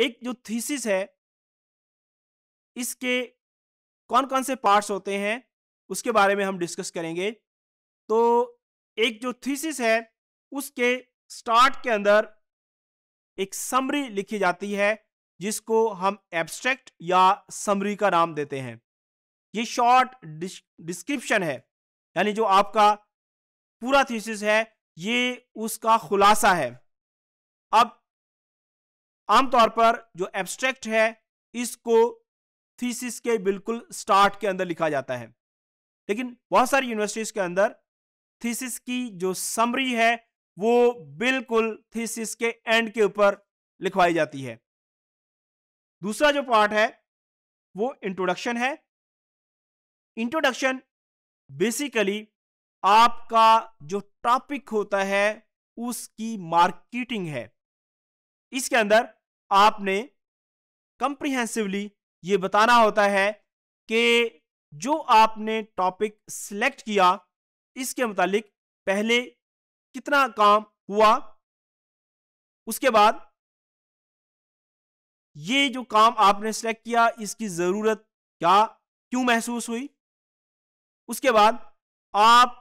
एक जो थीसिस है इसके कौन कौन से पार्ट्स होते हैं उसके बारे में हम डिस्कस करेंगे तो एक जो थीसिस है उसके स्टार्ट के अंदर एक समरी लिखी जाती है जिसको हम एब्स्ट्रैक्ट या समरी का नाम देते हैं ये शॉर्ट डिस्क्रिप्शन है यानी जो आपका पूरा थीसिस है ये उसका खुलासा है अब आमतौर पर जो एब्स्ट्रैक्ट है इसको थीसिस के बिल्कुल स्टार्ट के अंदर लिखा जाता है लेकिन बहुत सारी यूनिवर्सिटीज के अंदर थीसिस की जो समरी है वो बिल्कुल थीसिस के एंड के ऊपर लिखवाई जाती है दूसरा जो पार्ट है वो इंट्रोडक्शन है इंट्रोडक्शन बेसिकली आपका जो टॉपिक होता है उसकी मार्केटिंग है इसके अंदर आपने कंप्रिहेंसिवली ये बताना होता है कि जो आपने टॉपिक सिलेक्ट किया इसके मुतालिक पहले कितना काम हुआ उसके बाद ये जो काम आपने सेलेक्ट किया इसकी ज़रूरत क्या क्यों महसूस हुई उसके बाद आप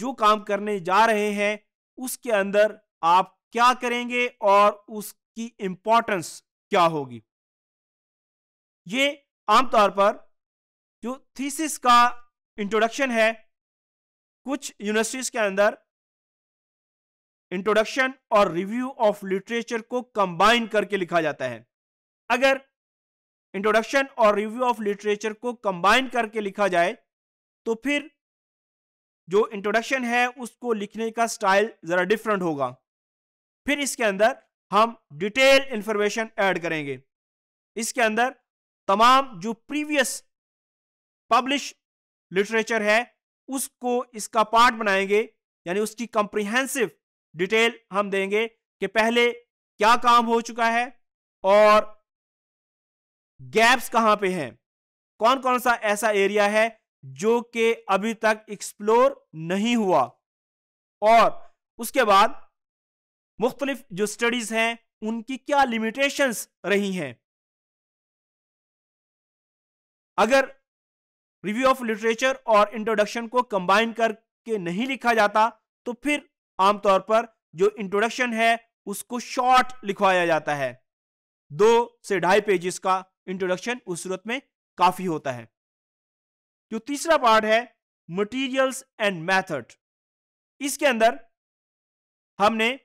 जो काम करने जा रहे हैं उसके अंदर आप क्या करेंगे और उस की इंपॉर्टेंस क्या होगी ये आमतौर पर जो थीसिस का इंट्रोडक्शन है कुछ यूनिवर्सिटीज के अंदर इंट्रोडक्शन और रिव्यू ऑफ लिटरेचर को कंबाइन करके लिखा जाता है अगर इंट्रोडक्शन और रिव्यू ऑफ लिटरेचर को कंबाइन करके लिखा जाए तो फिर जो इंट्रोडक्शन है उसको लिखने का स्टाइल ज़रा डिफरेंट होगा फिर इसके अंदर हम डिटेल इंफॉर्मेशन ऐड करेंगे इसके अंदर तमाम जो प्रीवियस पब्लिश लिटरेचर है उसको इसका पार्ट बनाएंगे यानी उसकी कंप्रिहेंसिव डिटेल हम देंगे कि पहले क्या काम हो चुका है और गैप्स कहाँ पे हैं कौन कौन सा ऐसा एरिया है जो कि अभी तक एक्सप्लोर नहीं हुआ और उसके बाद मुख्तलिफ जो स्टडीज हैं उनकी क्या लिमिटेशंस रही हैं अगर रिव्यू ऑफ लिटरेचर और इंट्रोडक्शन को कंबाइन करके नहीं लिखा जाता तो फिर आमतौर पर जो इंट्रोडक्शन है उसको शॉर्ट लिखवाया जाता है दो से ढाई पेजेस का इंट्रोडक्शन उस सूरत में काफी होता है जो तीसरा पार्ट है मटेरियल्स एंड मेथड इसके अंदर हमने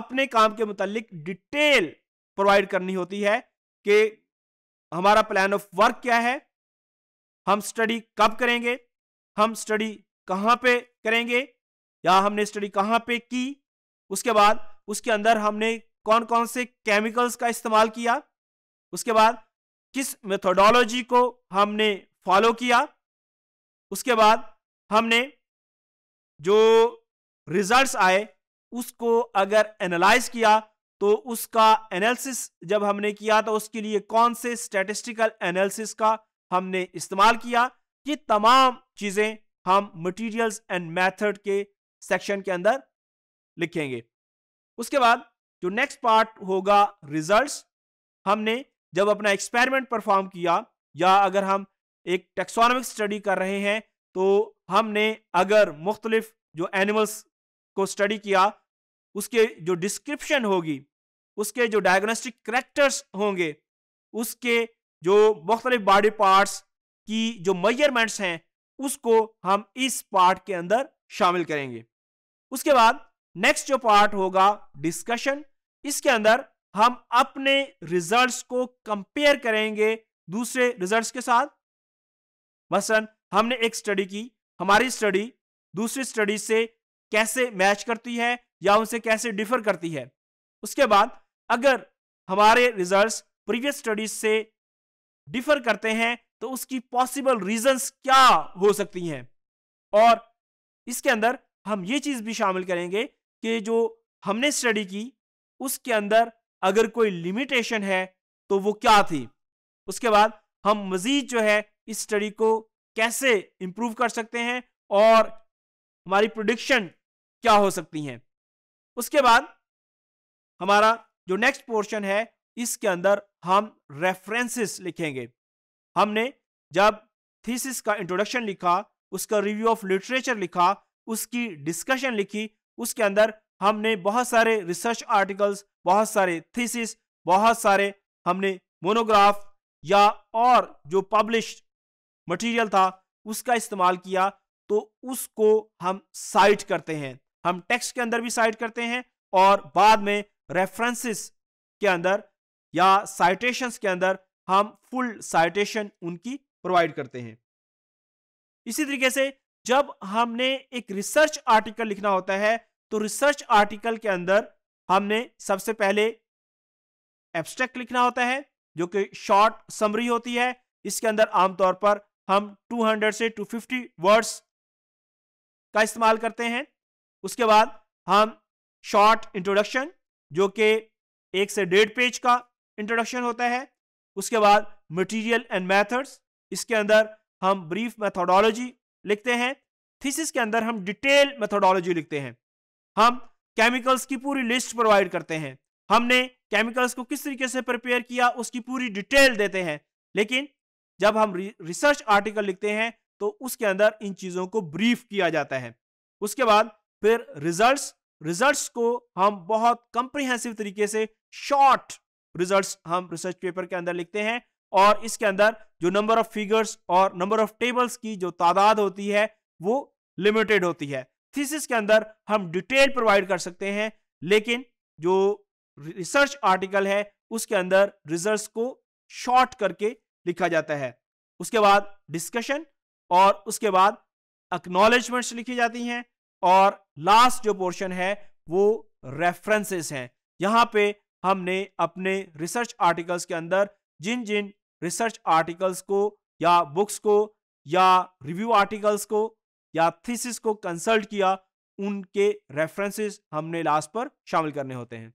अपने काम के मुतालिक डिटेल प्रोवाइड करनी होती है कि हमारा प्लान ऑफ वर्क क्या है हम स्टडी कब करेंगे हम स्टडी कहाँ पे करेंगे या हमने स्टडी कहाँ पे की उसके बाद उसके अंदर हमने कौन कौन से केमिकल्स का इस्तेमाल किया उसके बाद किस मेथोडोलॉजी को हमने फॉलो किया उसके बाद हमने जो रिजल्ट्स आए उसको अगर एनालाइज किया तो उसका एनालिसिस जब हमने किया तो उसके लिए कौन से स्टेटिस्टिकल एनालिसिस का हमने इस्तेमाल किया ये तमाम चीज़ें हम मटेरियल्स एंड मेथड के सेक्शन के अंदर लिखेंगे उसके बाद जो नेक्स्ट पार्ट होगा रिजल्ट्स हमने जब अपना एक्सपेरिमेंट परफॉर्म किया या अगर हम एक टेक्सोनॉमिक स्टडी कर रहे हैं तो हमने अगर मुख्तलिफ जो एनिमल्स को स्टडी किया उसके जो डिस्क्रिप्शन होगी उसके जो डायग्नोस्टिक करेक्टर्स होंगे उसके जो मुख्तलिफ बॉडी पार्ट्स की जो मेजरमेंट्स हैं उसको हम इस पार्ट के अंदर शामिल करेंगे उसके बाद नेक्स्ट जो पार्ट होगा डिस्कशन इसके अंदर हम अपने रिजल्ट्स को कंपेयर करेंगे दूसरे रिजल्ट्स के साथ मसलन हमने एक स्टडी की हमारी स्टडी दूसरी स्टडी से कैसे मैच करती है या उनसे कैसे डिफर करती है उसके बाद अगर हमारे रिजल्ट्स प्रीवियस स्टडीज से डिफर करते हैं तो उसकी पॉसिबल रीजंस क्या हो सकती हैं और इसके अंदर हम ये चीज़ भी शामिल करेंगे कि जो हमने स्टडी की उसके अंदर अगर कोई लिमिटेशन है तो वो क्या थी उसके बाद हम मज़ीद जो है इस स्टडी को कैसे इंप्रूव कर सकते हैं और हमारी प्रोडिक्शन क्या हो सकती हैं उसके बाद हमारा जो नेक्स्ट पोर्शन है इसके अंदर हम रेफरेंसेस लिखेंगे हमने जब थीसिस का इंट्रोडक्शन लिखा उसका रिव्यू ऑफ लिटरेचर लिखा उसकी डिस्कशन लिखी उसके अंदर हमने बहुत सारे रिसर्च आर्टिकल्स बहुत सारे थीसिस बहुत सारे हमने मोनोग्राफ या और जो पब्लिश मटेरियल था उसका इस्तेमाल किया तो उसको हम साइट करते हैं हम टेक्स्ट के अंदर भी साइट करते हैं और बाद में रेफरेंसेस के अंदर या साइटेशन के अंदर हम फुल साइटेशन उनकी प्रोवाइड करते हैं इसी तरीके से जब हमने एक रिसर्च आर्टिकल लिखना होता है तो रिसर्च आर्टिकल के अंदर हमने सबसे पहले एब्स्ट्रैक्ट लिखना होता है जो कि शॉर्ट समरी होती है इसके अंदर आमतौर पर हम 200 से 250 वर्ड्स का इस्तेमाल करते हैं उसके बाद हम शॉर्ट इंट्रोडक्शन जो कि एक से डेढ़ पेज का इंट्रोडक्शन होता है उसके बाद मटेरियल एंड मेथड्स इसके अंदर हम ब्रीफ मेथोडोलॉजी लिखते हैं थीसिस के अंदर हम डिटेल मेथोडोलॉजी लिखते हैं हम केमिकल्स की पूरी लिस्ट प्रोवाइड करते हैं हमने केमिकल्स को किस तरीके से प्रिपेयर किया उसकी पूरी डिटेल देते हैं लेकिन जब हम रिसर्च आर्टिकल लिखते हैं तो उसके अंदर इन चीज़ों को ब्रीफ किया जाता है उसके बाद फिर रिजल्ट्स रिजल्ट्स को हम बहुत कंप्रिहेंसिव तरीके से शॉर्ट रिजल्ट्स हम रिसर्च पेपर के अंदर लिखते हैं और इसके अंदर जो नंबर ऑफ फिगर्स और नंबर ऑफ टेबल्स की जो तादाद होती है वो लिमिटेड होती है थीसिस के अंदर हम डिटेल प्रोवाइड कर सकते हैं लेकिन जो रिसर्च आर्टिकल है उसके अंदर रिजल्ट्स को शॉर्ट करके लिखा जाता है उसके बाद डिस्कशन और उसके बाद अक्नॉलेजमेंट्स लिखी जाती हैं और लास्ट जो पोर्शन है वो रेफरेंसेस हैं यहाँ पे हमने अपने रिसर्च आर्टिकल्स के अंदर जिन जिन रिसर्च आर्टिकल्स को या बुक्स को या रिव्यू आर्टिकल्स को या थीसिस को कंसल्ट किया उनके रेफरेंसेस हमने लास्ट पर शामिल करने होते हैं